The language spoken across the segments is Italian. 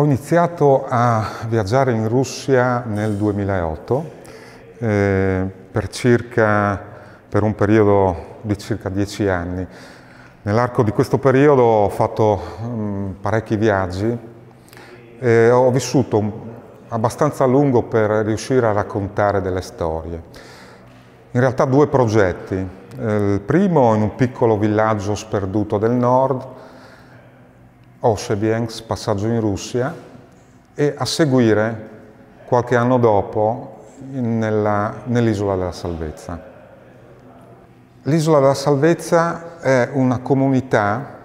Ho iniziato a viaggiare in Russia nel 2008 eh, per, circa, per un periodo di circa dieci anni. Nell'arco di questo periodo ho fatto mh, mm, parecchi viaggi e ho vissuto abbastanza a lungo per riuscire a raccontare delle storie. In realtà due progetti. Eh, il primo in un piccolo villaggio sperduto del nord, Osebiensk, passaggio in Russia e a seguire qualche anno dopo nell'isola della salvezza. L'isola della salvezza è una comunità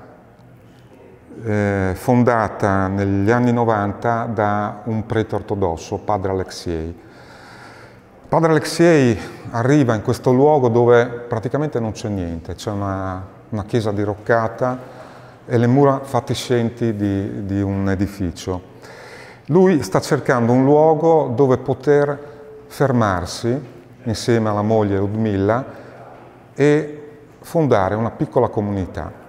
eh, fondata negli anni 90 da un prete ortodosso, padre Alexei. Padre Alexei arriva in questo luogo dove praticamente non c'è niente, c'è una, una chiesa diroccata, e le mura fatiscenti di, di un edificio. Lui sta cercando un luogo dove poter fermarsi insieme alla moglie Ludmilla e fondare una piccola comunità.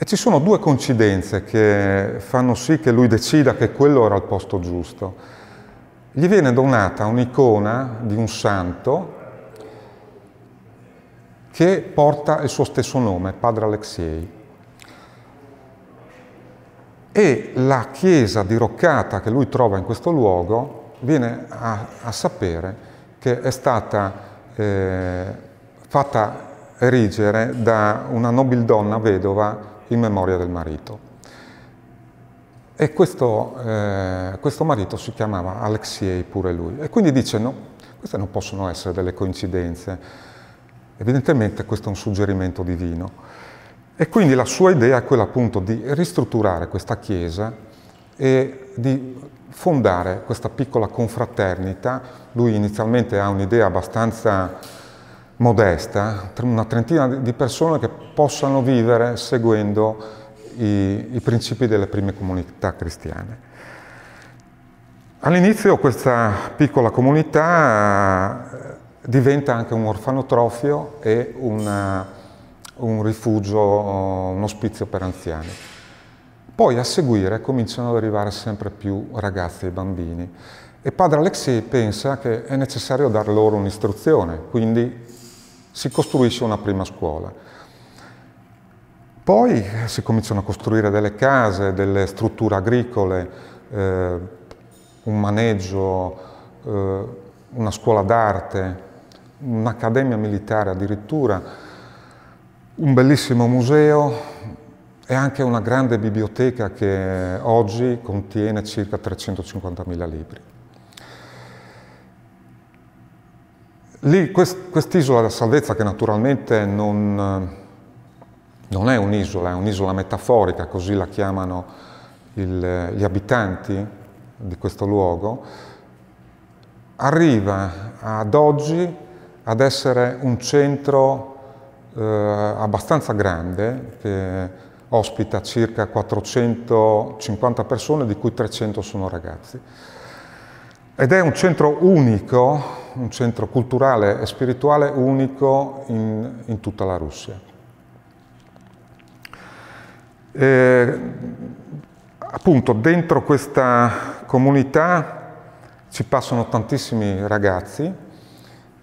E ci sono due coincidenze che fanno sì che lui decida che quello era il posto giusto. Gli viene donata un'icona di un santo che porta il suo stesso nome, Padre Alexei e la chiesa diroccata che lui trova in questo luogo viene a, a sapere che è stata eh, fatta erigere da una nobildonna vedova in memoria del marito. E questo, eh, questo, marito si chiamava Alexei pure lui. E quindi dice, no, queste non possono essere delle coincidenze. Evidentemente questo è un suggerimento divino. E quindi la sua idea è quella appunto di ristrutturare questa chiesa e di fondare questa piccola confraternita. Lui inizialmente ha un'idea abbastanza modesta, una trentina di persone che possano vivere seguendo i, i principi delle prime comunità cristiane. All'inizio questa piccola comunità eh, diventa anche un orfanotrofio e una un rifugio, eh, un ospizio per anziani. Poi a seguire cominciano ad arrivare sempre più ragazzi e bambini e padre Alexei pensa che è necessario dar loro un'istruzione, quindi si costruisce una prima scuola. Poi si cominciano a costruire delle case, delle strutture agricole, eh, un maneggio, eh, una scuola d'arte, un'accademia militare addirittura, un bellissimo museo e anche una grande biblioteca che oggi contiene circa 350.000 libri. Lì, quest'isola della salvezza, che naturalmente non, non è un'isola, è un'isola metaforica, così la chiamano il, gli abitanti di questo luogo, arriva ad oggi ad essere un centro eh, abbastanza grande che ospita circa 450 persone di cui 300 sono ragazzi. Ed è un centro unico, un centro culturale e spirituale unico in, in tutta la Russia. E, appunto, dentro questa comunità ci passano tantissimi ragazzi,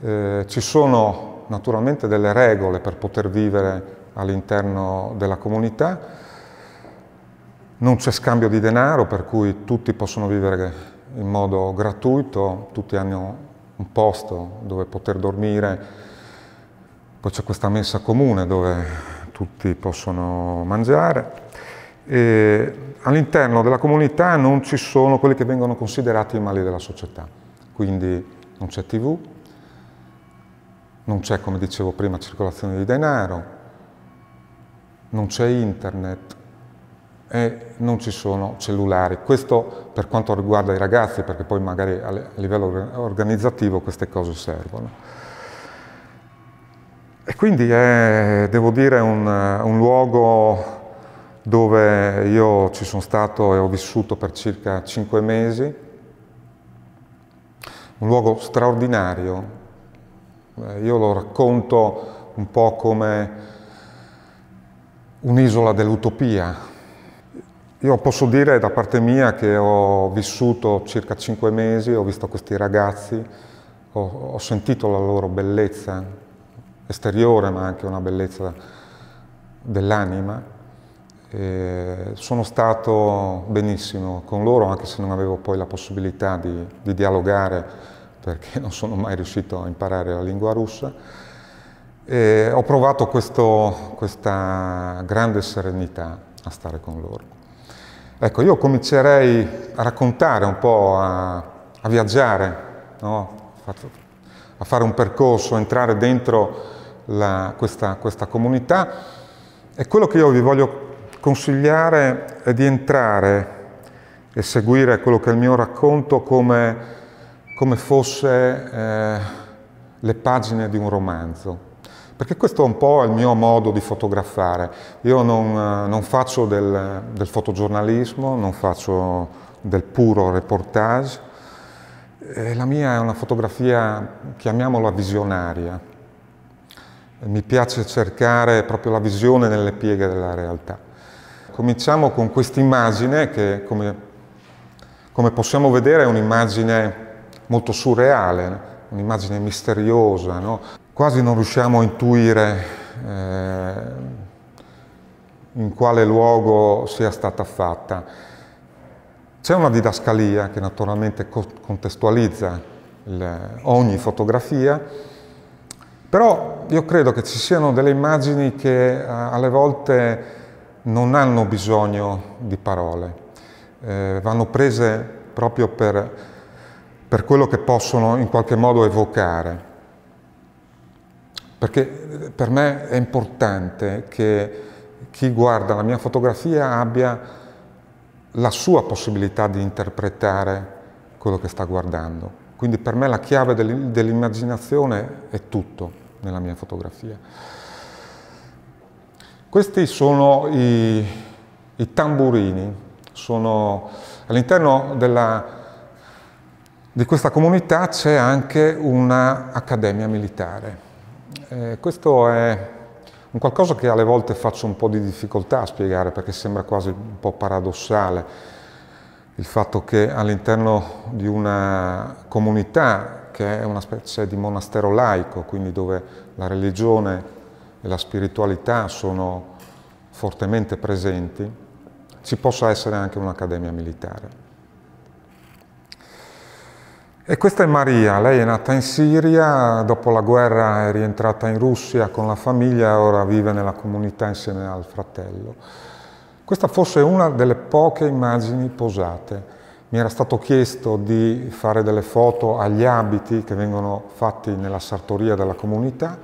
eh, ci sono naturalmente delle regole per poter vivere all'interno della comunità, non c'è scambio di denaro per cui tutti possono vivere in modo gratuito, tutti hanno un posto dove poter dormire, poi c'è questa messa comune dove tutti possono mangiare. all'interno della comunità non ci sono quelli che vengono considerati i mali della società, quindi non c'è tv, non c'è, come dicevo prima, circolazione di denaro, non c'è internet e non ci sono cellulari. Questo per quanto riguarda i ragazzi, perché poi magari a livello organizzativo queste cose servono. E quindi è, devo dire, un, un luogo dove io ci sono stato e ho vissuto per circa cinque mesi, un luogo straordinario, eh, io lo racconto un po' come un'isola dell'utopia. Io posso dire da parte mia che ho vissuto circa cinque mesi, ho visto questi ragazzi, ho, ho sentito la loro bellezza esteriore, ma anche una bellezza dell'anima. E sono stato benissimo con loro, anche se non avevo poi la possibilità di, di dialogare perché non sono mai riuscito a imparare la lingua russa. E ho provato questo, questa grande serenità a stare con loro. Ecco, io comincerei a raccontare un po', a, a viaggiare, no? a fare un percorso, a entrare dentro la, questa, questa comunità e quello che io vi voglio consigliare è di entrare e seguire quello che è il mio racconto come come fosse eh, le pagine di un romanzo. Perché questo è un po' il mio modo di fotografare. Io non, eh, non faccio del, del, fotogiornalismo, non faccio del puro reportage. E eh, la mia è una fotografia, chiamiamola visionaria. E mi piace cercare proprio la visione nelle pieghe della realtà. Cominciamo con quest'immagine che, come, come possiamo vedere, è un'immagine molto surreale, un'immagine misteriosa, no? quasi non riusciamo a intuire eh, in quale luogo sia stata fatta. C'è una didascalia che naturalmente co contestualizza il, ogni fotografia, però io credo che ci siano delle immagini che eh, alle volte non hanno bisogno di parole, eh, vanno prese proprio per per quello che possono in qualche modo evocare. Perché eh, per me è importante che chi guarda la mia fotografia abbia la sua possibilità di interpretare quello che sta guardando. Quindi per me la chiave dell'immaginazione è tutto nella mia fotografia. Questi sono i, i tamburini, sono all'interno della di questa comunità c'è anche un'accademia militare. Eh, questo è un qualcosa che alle volte faccio un po' di difficoltà a spiegare perché sembra quasi un po' paradossale il fatto che all'interno di una comunità che è una specie di monastero laico, quindi dove la religione e la spiritualità sono fortemente presenti, ci possa essere anche un'accademia militare. E questa è Maria, lei è nata in Siria, dopo la guerra è rientrata in Russia con la famiglia e ora vive nella comunità insieme al fratello. Questa forse è una delle poche immagini posate. Mi era stato chiesto di fare delle foto agli abiti che vengono fatti nella sartoria della comunità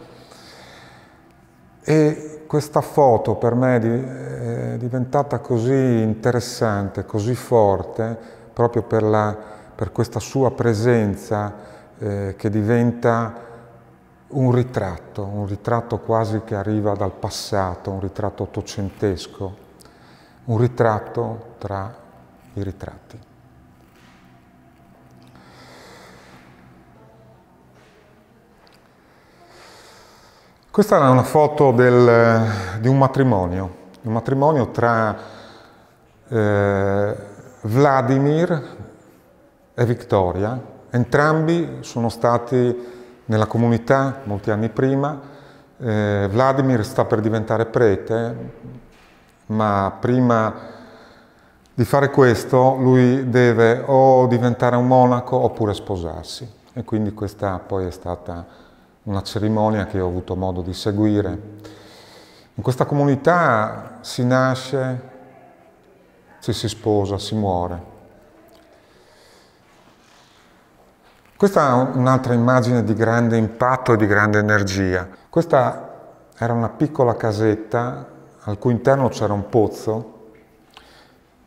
e questa foto per me è diventata così interessante, così forte, proprio per la per questa sua presenza eh, che diventa un ritratto, un ritratto quasi che arriva dal passato, un ritratto ottocentesco, un ritratto tra i ritratti. Questa è una foto del, di un matrimonio, un matrimonio tra eh, Vladimir, e Victoria, entrambi sono stati nella comunità molti anni prima, eh, Vladimir sta per diventare prete, ma prima di fare questo lui deve o diventare un monaco oppure sposarsi e quindi questa poi è stata una cerimonia che ho avuto modo di seguire. In questa comunità si nasce, ci si sposa, si muore. Questa è un'altra immagine di grande impatto e di grande energia. Questa era una piccola casetta al cui interno c'era un pozzo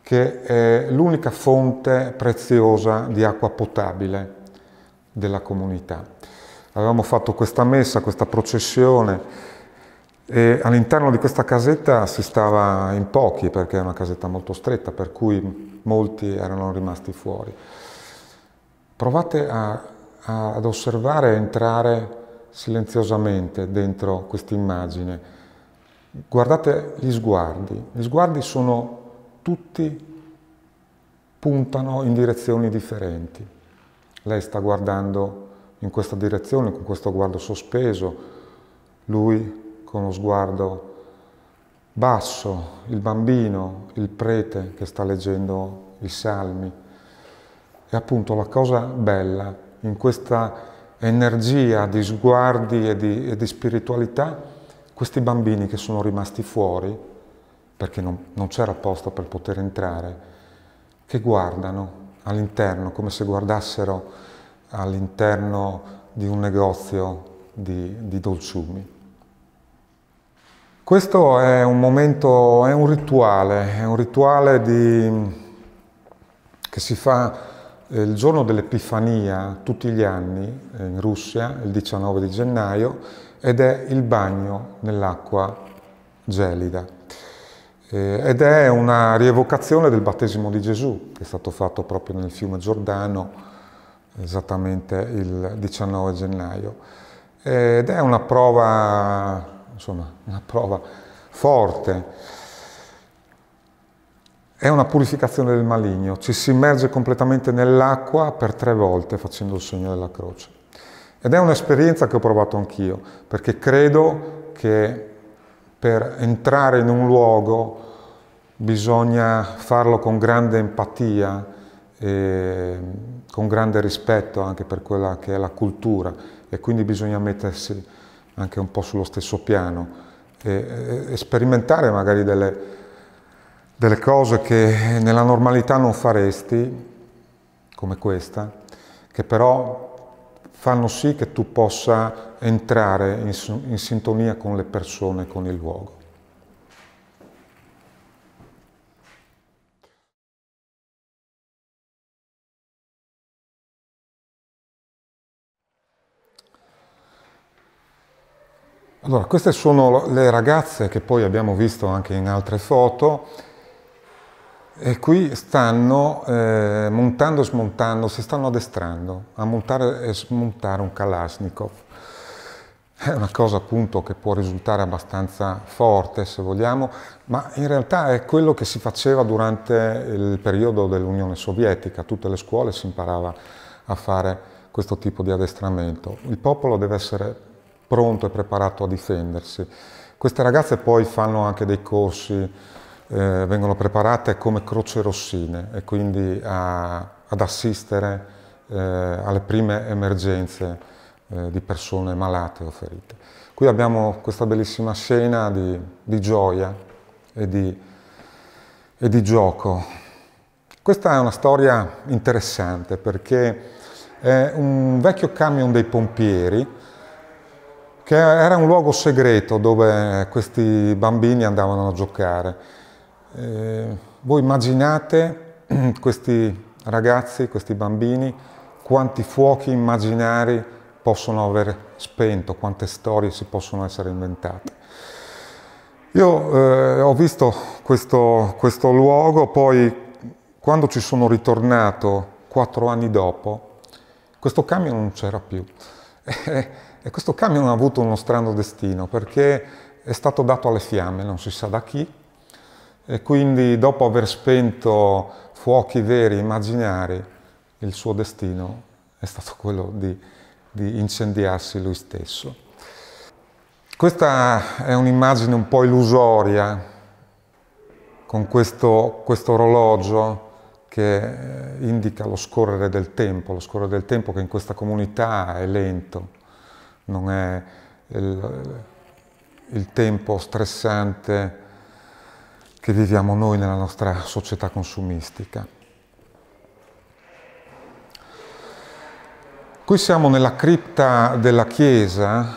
che è l'unica fonte preziosa di acqua potabile della comunità. Avevamo fatto questa messa, questa processione e all'interno di questa casetta si stava in pochi perché è una casetta molto stretta per cui molti erano rimasti fuori. Provate a, a, ad osservare e entrare silenziosamente dentro questa immagine. Guardate gli sguardi. Gli sguardi sono tutti puntano in direzioni differenti. Lei sta guardando in questa direzione con questo guardo sospeso, lui con lo sguardo basso, il bambino, il prete che sta leggendo i salmi. E appunto la cosa bella in questa energia di sguardi e di, e di spiritualità, questi bambini che sono rimasti fuori, perché non, non c'era posto per poter entrare, che guardano all'interno, come se guardassero all'interno di un negozio di, di, dolciumi. Questo è un momento, è un rituale, è un rituale di, che si fa eh, il giorno dell'Epifania tutti gli anni eh, in Russia, il 19 di gennaio, ed è il bagno nell'acqua gelida. Eh, ed è una rievocazione del battesimo di Gesù, che è stato fatto proprio nel fiume Giordano, esattamente il 19 gennaio. Ed è una prova, insomma, una prova forte è una purificazione del maligno, ci si immerge completamente nell'acqua per tre volte facendo il segno della croce. Ed è un'esperienza che ho provato anch'io, perché credo che per entrare in un luogo bisogna farlo con grande empatia, e con grande rispetto anche per quella che è la cultura e quindi bisogna mettersi anche un po' sullo stesso piano e, e, sperimentare magari delle, delle cose che nella normalità non faresti, come questa, che però fanno sì che tu possa entrare in, in sintonia con le persone, con il luogo. Allora, queste sono le ragazze che poi abbiamo visto anche in altre foto, e qui stanno eh, montando e smontando, si stanno addestrando a montare e smontare un Kalashnikov. È una cosa appunto che può risultare abbastanza forte se vogliamo, ma in realtà è quello che si faceva durante il periodo dell'Unione Sovietica, tutte le scuole si imparava a fare questo tipo di addestramento. Il popolo deve essere pronto e preparato a difendersi. Queste ragazze poi fanno anche dei corsi eh, vengono preparate come croce rossine e quindi a, ad assistere eh, alle prime emergenze eh, di persone malate o ferite. Qui abbiamo questa bellissima scena di, di gioia e di, e di gioco. Questa è una storia interessante perché è un vecchio camion dei pompieri che era un luogo segreto dove questi bambini andavano a giocare. Eh, voi immaginate questi ragazzi, questi bambini, quanti fuochi immaginari possono aver spento, quante storie si possono essere inventate. Io eh, ho visto questo, questo luogo, poi quando ci sono ritornato quattro anni dopo, questo camion non c'era più. E questo camion ha avuto uno strano destino perché è stato dato alle fiamme, non si sa da chi, e quindi dopo aver spento fuochi veri, immaginari, il suo destino è stato quello di, di incendiarsi lui stesso. Questa è un'immagine un po' illusoria, con questo, questo orologio che eh, indica lo scorrere del tempo, lo scorrere del tempo che in questa comunità è lento, non è il, il tempo stressante che viviamo noi nella nostra società consumistica. Qui siamo nella cripta della Chiesa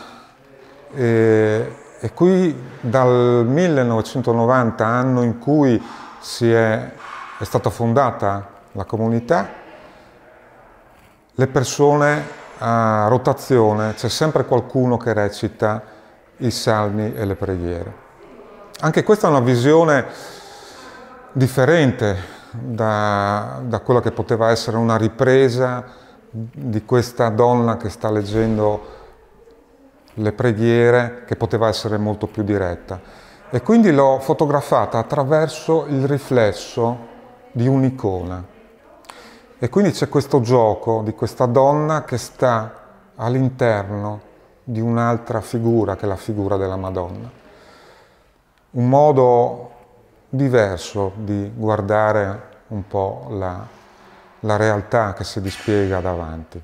eh, e qui dal 1990, anno in cui è, è stata fondata la comunità, le persone a rotazione, c'è sempre qualcuno che recita i salmi e le preghiere. Anche questa è una visione differente da, da quella che poteva essere una ripresa di questa donna che sta leggendo le preghiere, che poteva essere molto più diretta. E quindi l'ho fotografata attraverso il riflesso di un'icona. E quindi c'è questo gioco di questa donna che sta all'interno di un'altra figura, che è la figura della Madonna un modo diverso di guardare un po' la, la realtà che si dispiega davanti.